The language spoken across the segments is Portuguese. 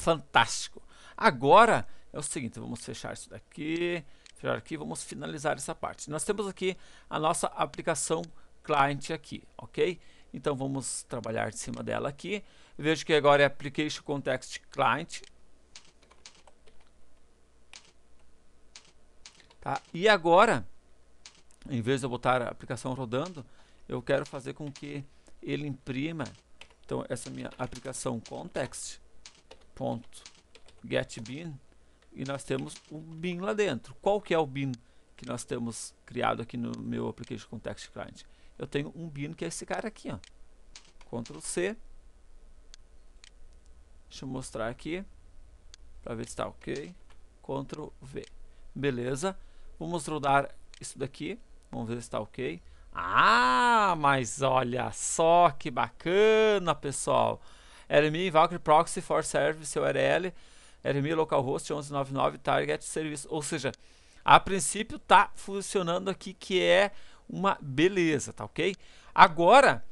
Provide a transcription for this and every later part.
Fantástico. Agora é o seguinte, vamos fechar isso daqui, fechar aqui, vamos finalizar essa parte. Nós temos aqui a nossa aplicação client aqui, ok? Então vamos trabalhar em cima dela aqui. Vejo que agora é application context client. Tá? E agora, em vez de eu botar a aplicação rodando, eu quero fazer com que ele imprima então essa minha aplicação context .getbin e nós temos o bin lá dentro. Qual que é o bin que nós temos criado aqui no meu application context client? Eu tenho um bin que é esse cara aqui, ó. Ctrl C. Deixa eu mostrar aqui para ver se está ok. Ctrl V. Beleza. Vamos rodar isso daqui. Vamos ver se está ok. Ah, mas olha só que bacana, pessoal. RMI Invoca Proxy for Service URL, RMI Localhost 1199 Target Service. Ou seja, a princípio tá funcionando aqui que é uma beleza, tá ok? Agora,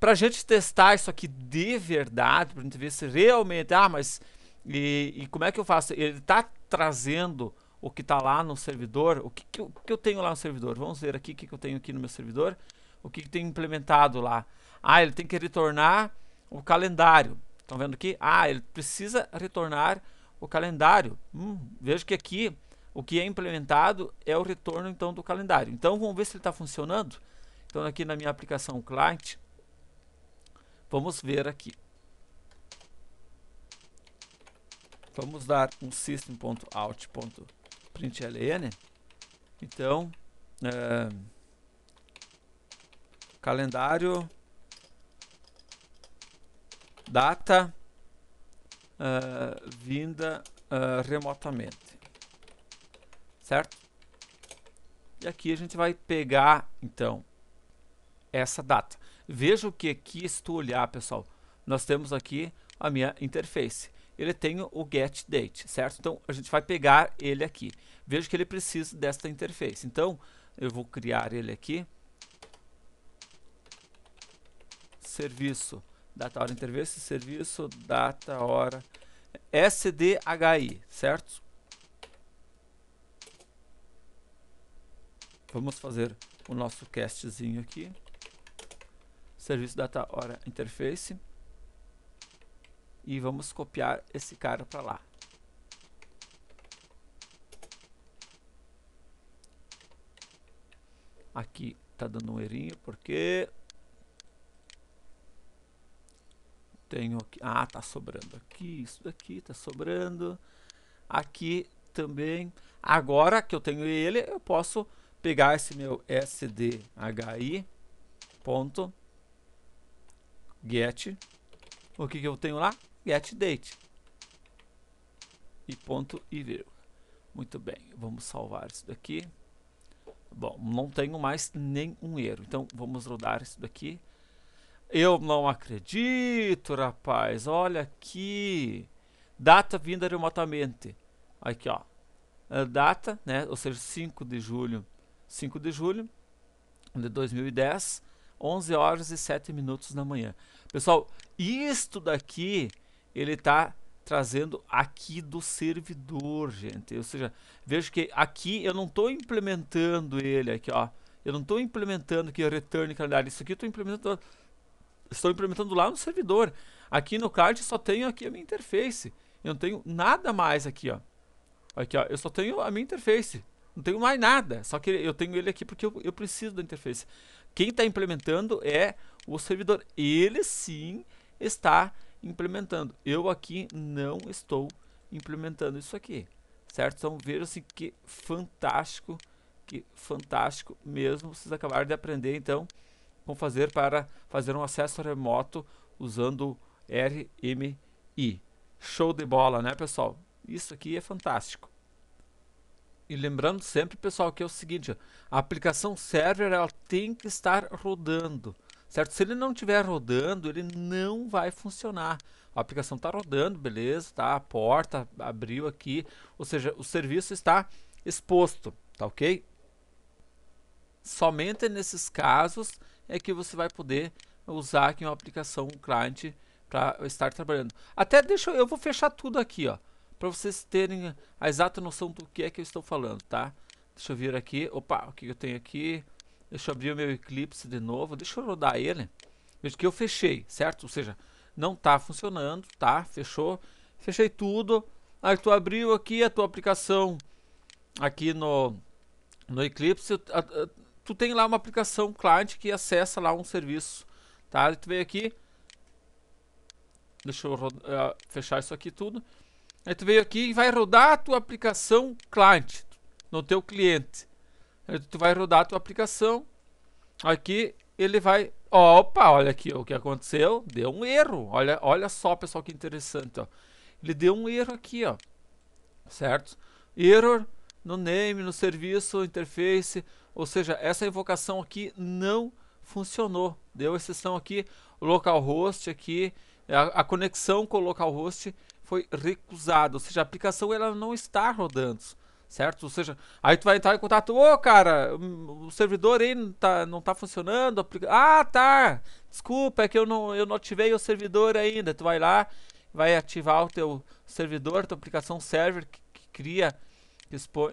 para a gente testar isso aqui de verdade, para a gente ver se realmente, ah, mas e, e, como é que eu faço? Ele tá trazendo o que está lá no servidor, o que, que, eu, que eu tenho lá no servidor? Vamos ver aqui o que, que eu tenho aqui no meu servidor, o que, que tem implementado lá. Ah, ele tem que retornar o calendário. Estão vendo aqui? Ah, ele precisa retornar o calendário. Hum, vejo que aqui o que é implementado é o retorno então do calendário. Então vamos ver se ele está funcionando. Então aqui na minha aplicação client, vamos ver aqui. Vamos dar um system.out.println. Então, é, calendário data uh, vinda uh, remotamente, certo? E aqui a gente vai pegar, então, essa data. Veja o que aqui, se tu olhar, pessoal, nós temos aqui a minha interface. Ele tem o get date, certo? Então, a gente vai pegar ele aqui. Veja que ele precisa desta interface. Então, eu vou criar ele aqui. Serviço data hora interface serviço data hora SDHI, certo? Vamos fazer o nosso castzinho aqui. Serviço data hora interface e vamos copiar esse cara para lá. Aqui tá dando um errinho porque tenho aqui, ah, tá sobrando aqui, isso daqui tá sobrando, aqui também. Agora que eu tenho ele, eu posso pegar esse meu sdhi ponto get, o que que eu tenho lá? Get date e ponto e vírgula. Muito bem, vamos salvar isso daqui. Bom, não tenho mais nenhum erro, então vamos rodar isso daqui. Eu não acredito, rapaz. Olha aqui. Data vinda remotamente. Aqui, ó. A é data, né? Ou seja, 5 de julho. 5 de julho de 2010, 11 horas e 7 minutos da manhã. Pessoal, isto daqui ele tá trazendo aqui do servidor, gente. Ou seja, veja que aqui eu não estou implementando ele aqui, ó. Eu não estou implementando que return calendário. Isso aqui eu estou implementando estou implementando lá no servidor. Aqui no card só tenho aqui a minha interface. Eu não tenho nada mais aqui, ó. Aqui, ó. Eu só tenho a minha interface. Não tenho mais nada. Só que eu tenho ele aqui porque eu, eu preciso da interface. Quem está implementando é o servidor. Ele sim está implementando. Eu aqui não estou implementando isso aqui. Certo? Então veja assim que fantástico. Que fantástico mesmo. Vocês acabaram de aprender então como fazer para fazer um acesso remoto usando RMI. Show de bola, né, pessoal? Isso aqui é fantástico. E lembrando sempre, pessoal, que é o seguinte, a aplicação server ela tem que estar rodando, certo? Se ele não estiver rodando, ele não vai funcionar. A aplicação está rodando, beleza, tá? A porta abriu aqui, ou seja, o serviço está exposto, tá ok? Somente nesses casos é que você vai poder usar aqui uma aplicação client para estar trabalhando. Até deixa eu vou fechar tudo aqui, ó, para vocês terem a exata noção do que é que eu estou falando, tá? Deixa eu vir aqui, opa, o que eu tenho aqui? Deixa eu abrir o meu Eclipse de novo, deixa eu rodar ele. Veja que eu fechei, certo? Ou seja, não está funcionando, tá? Fechou. Fechei tudo. Aí tu abriu aqui a tua aplicação aqui no no Eclipse, tu tem lá uma aplicação cliente que acessa lá um serviço, tá? E tu vem aqui, deixa eu eh, fechar isso aqui tudo. Aí tu veio aqui e vai rodar a tua aplicação cliente no teu cliente. Aí tu vai rodar a tua aplicação. Aqui ele vai, opa, olha aqui o que aconteceu, deu um erro. Olha, olha só, pessoal, que interessante, ó. Ele deu um erro aqui, ó. Certo? Error no name, no serviço, interface. Ou seja, essa invocação aqui não funcionou. Deu exceção aqui, localhost aqui, a, a conexão com o localhost foi recusada. Ou seja, a aplicação ela não está rodando, certo? Ou seja, aí tu vai entrar em contato, ô oh, cara, o servidor aí não tá, não tá funcionando. Ah, tá, desculpa, é que eu não, eu não ativei o servidor ainda. Tu vai lá, vai ativar o teu servidor, tua aplicação server que, que cria,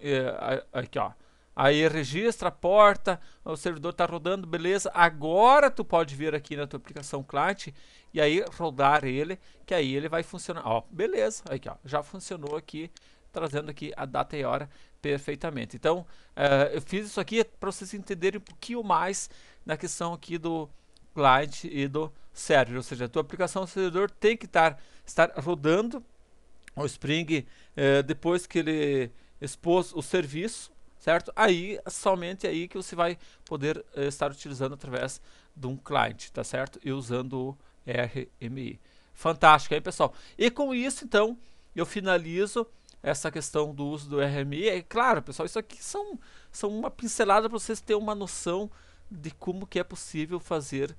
é, aqui ó, Aí registra a porta, o servidor está rodando, beleza. Agora tu pode vir aqui na tua aplicação client e aí rodar ele, que aí ele vai funcionar. Ó, beleza, aqui ó, já funcionou aqui, trazendo aqui a data e hora perfeitamente. Então, uh, eu fiz isso aqui para vocês entenderem um pouquinho mais na questão aqui do client e do server, ou seja, a tua aplicação servidor tem que estar, estar rodando o Spring uh, depois que ele expôs o serviço, certo? Aí, somente aí que você vai poder eh, estar utilizando através de um cliente, tá certo? E usando o RMI. Fantástico aí, pessoal. E com isso, então, eu finalizo essa questão do uso do RMI. É claro, pessoal, isso aqui são, são uma pincelada para vocês terem uma noção de como que é possível fazer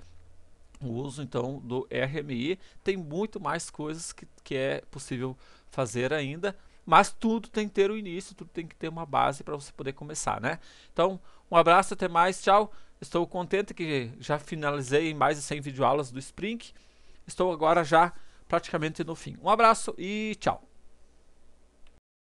o uso então do RMI. Tem muito mais coisas que, que é possível fazer ainda. Mas tudo tem que ter o um início, tudo tem que ter uma base para você poder começar, né? Então, um abraço, até mais, tchau. Estou contente que já finalizei mais de 100 videoaulas do Spring. Estou agora já praticamente no fim. Um abraço e tchau.